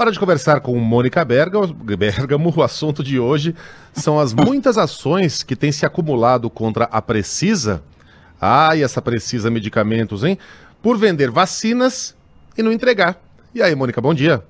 Hora de conversar com Mônica Bergamo. O assunto de hoje são as muitas ações que têm se acumulado contra a Precisa. Ai, essa Precisa Medicamentos, hein? Por vender vacinas e não entregar. E aí, Mônica, bom dia.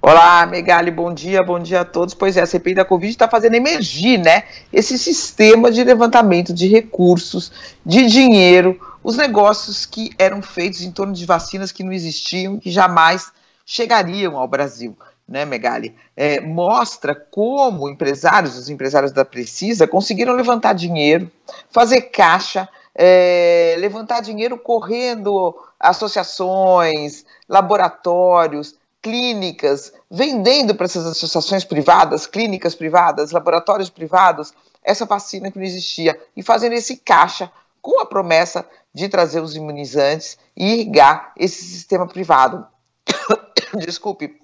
Olá, Megali, bom dia, bom dia a todos. Pois é, a CPI da Covid está fazendo emergir, né? Esse sistema de levantamento de recursos, de dinheiro, os negócios que eram feitos em torno de vacinas que não existiam, que jamais chegariam ao Brasil, né, Megali? É, mostra como empresários, os empresários da Precisa, conseguiram levantar dinheiro, fazer caixa, é, levantar dinheiro correndo associações, laboratórios, clínicas, vendendo para essas associações privadas, clínicas privadas, laboratórios privados, essa vacina que não existia, e fazendo esse caixa com a promessa de trazer os imunizantes e irrigar esse sistema privado. Desculpe.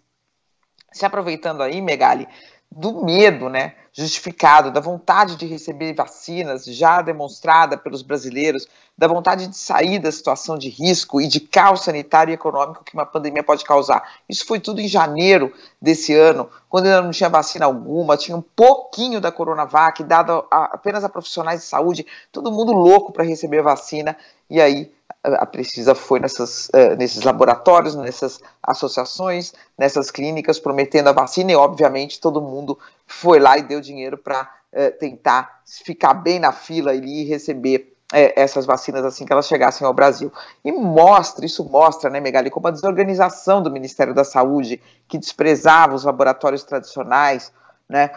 Se aproveitando aí, Megali, do medo, né? Justificado, da vontade de receber vacinas já demonstrada pelos brasileiros, da vontade de sair da situação de risco e de caos sanitário e econômico que uma pandemia pode causar. Isso foi tudo em janeiro desse ano, quando ainda não tinha vacina alguma, tinha um pouquinho da Coronavac, dada apenas a profissionais de saúde, todo mundo louco para receber vacina, e aí a precisa foi nessas, eh, nesses laboratórios, nessas associações, nessas clínicas, prometendo a vacina, e obviamente todo mundo mundo foi lá e deu dinheiro para é, eh, tentar ficar bem na fila ali e receber é, essas vacinas assim que elas chegassem ao Brasil. E mostra, isso mostra, né, Megali, como a desorganização do Ministério da Saúde, que desprezava os laboratórios tradicionais, né,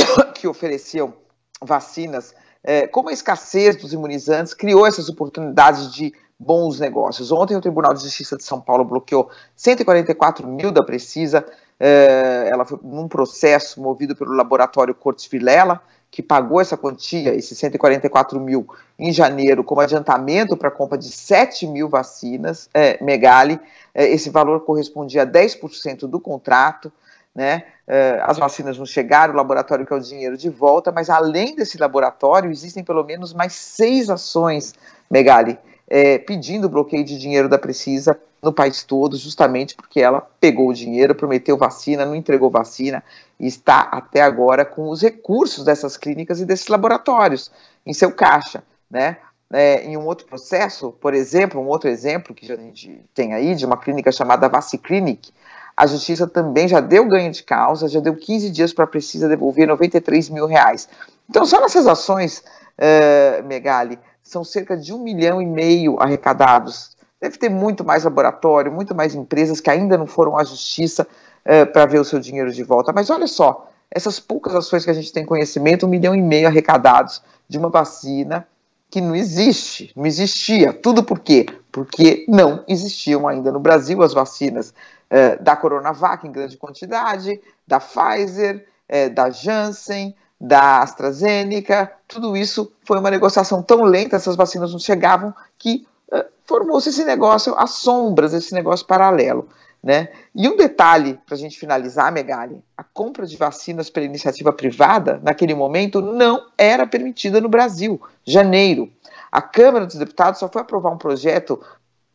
que ofereciam vacinas, é, como a escassez dos imunizantes criou essas oportunidades de bons negócios. Ontem, o Tribunal de Justiça de São Paulo bloqueou 144 mil da Precisa é, ela foi num processo movido pelo laboratório Cortes Vilela, que pagou essa quantia, esses 144 mil, em janeiro, como adiantamento para a compra de 7 mil vacinas, é, Megali. É, esse valor correspondia a 10% do contrato. Né? É, as vacinas não chegaram, o laboratório quer o dinheiro de volta, mas além desse laboratório, existem pelo menos mais seis ações, Megali, é, pedindo bloqueio de dinheiro da Precisa no país todo, justamente porque ela pegou o dinheiro, prometeu vacina, não entregou vacina e está até agora com os recursos dessas clínicas e desses laboratórios em seu caixa, né? É, em um outro processo, por exemplo, um outro exemplo que a gente tem aí de uma clínica chamada Vaciclinic, a justiça também já deu ganho de causa, já deu 15 dias para a Precisa devolver 93 mil reais. Então, só nessas ações, uh, Megali, são cerca de um milhão e meio arrecadados. Deve ter muito mais laboratório, muito mais empresas que ainda não foram à justiça uh, eh, para ver o seu dinheiro de volta. Mas olha só, essas poucas ações que a gente tem conhecimento, um milhão e meio arrecadados de uma vacina que não existe, não existia. Tudo por quê? Porque não existiam ainda no Brasil as vacinas uh, da Coronavac em grande quantidade, da Pfizer, uh, da Janssen, da AstraZeneca, tudo isso foi uma negociação tão lenta, essas vacinas não chegavam, que eh, formou-se esse negócio às sombras, esse negócio paralelo. Né? E um detalhe para a gente finalizar, Megali, a compra de vacinas pela iniciativa privada, naquele momento, não era permitida no Brasil, janeiro. A Câmara dos Deputados só foi aprovar um projeto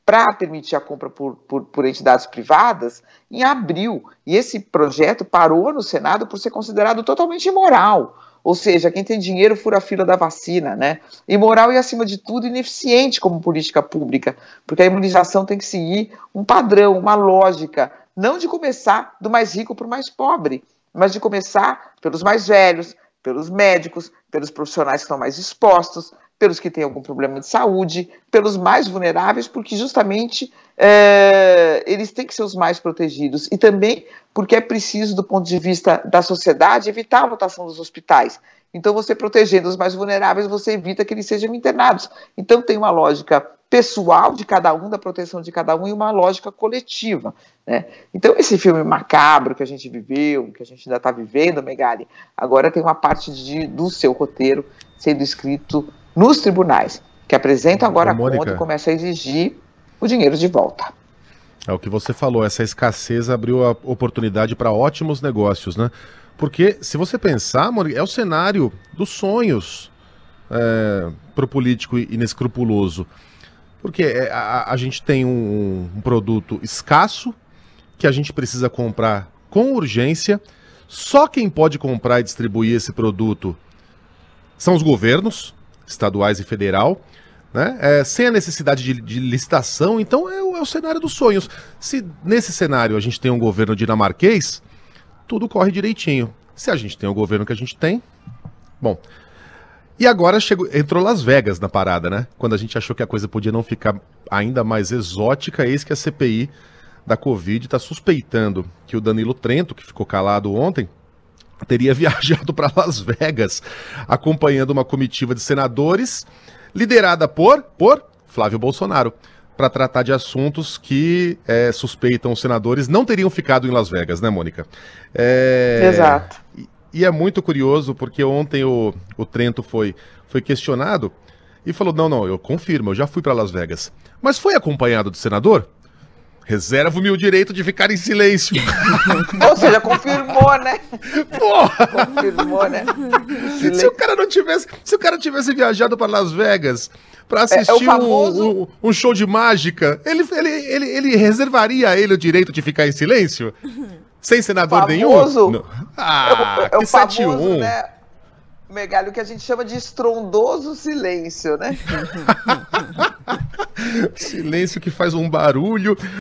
para permitir a compra por, por, por, entidades privadas em abril. E esse projeto parou no Senado por ser considerado totalmente imoral. Ou seja, quem tem dinheiro fura a fila da vacina, né? Imoral e, acima de tudo, ineficiente como política pública, porque a imunização tem que seguir um padrão, uma lógica, não de começar do mais rico para o mais pobre, mas de começar pelos mais velhos, pelos médicos, pelos profissionais que estão mais expostos, pelos que têm algum problema de saúde, pelos mais vulneráveis, porque justamente é, eles têm que ser os mais protegidos. E também porque é preciso, do ponto de vista da sociedade, evitar a lotação dos hospitais. Então, você protegendo os mais vulneráveis, você evita que eles sejam internados. Então, tem uma lógica pessoal de cada um, da proteção de cada um, e uma lógica coletiva. Né? Então, esse filme macabro que a gente viveu, que a gente ainda está vivendo, Megali, agora tem uma parte de, do seu roteiro sendo escrito nos tribunais, que apresentam uhum. agora a conta e começa a exigir o dinheiro de volta. É o que você falou, essa escassez abriu a oportunidade para ótimos negócios, né? Porque, se você pensar, Mônica, é o cenário dos sonhos é, para o político inescrupuloso. Porque é, a, a gente tem um, um produto escasso que a gente precisa comprar com urgência. Só quem pode comprar e distribuir esse produto são os governos, estaduais e federal, né? É, sem a necessidade de, de licitação. Então é o, é o cenário dos sonhos. Se nesse cenário a gente tem um governo dinamarquês, tudo corre direitinho. Se a gente tem o governo que a gente tem, bom. E agora chegou, entrou Las Vegas na parada, né? Quando a gente achou que a coisa podia não ficar ainda mais exótica, eis que a CPI da Covid está suspeitando que o Danilo Trento, que ficou calado ontem, teria viajado para Las Vegas, acompanhando uma comitiva de senadores liderada por, por Flávio Bolsonaro, para tratar de assuntos que é, suspeitam os senadores não teriam ficado em Las Vegas, né, Mônica? É... Exato. E, e, é muito curioso porque ontem o, o Trento foi, foi questionado e falou: não, não, eu confirmo, eu já fui para Las Vegas. Mas foi acompanhado do senador? reservo me o direito de ficar em silêncio. Ou seja, confirmou, né? Porra! Confirmou, né? Se o cara não tivesse, se o cara tivesse viajado para Las Vegas para assistir é, é famoso... um, um, um, show de mágica, ele, ele, ele, ele reservaria a ele o direito de ficar em silêncio? Sem senador famoso, nenhum? É ah, é o, é o que famoso, 7-1. Né? Megalho, que a gente chama de estrondoso silêncio, né? silêncio que faz um barulho.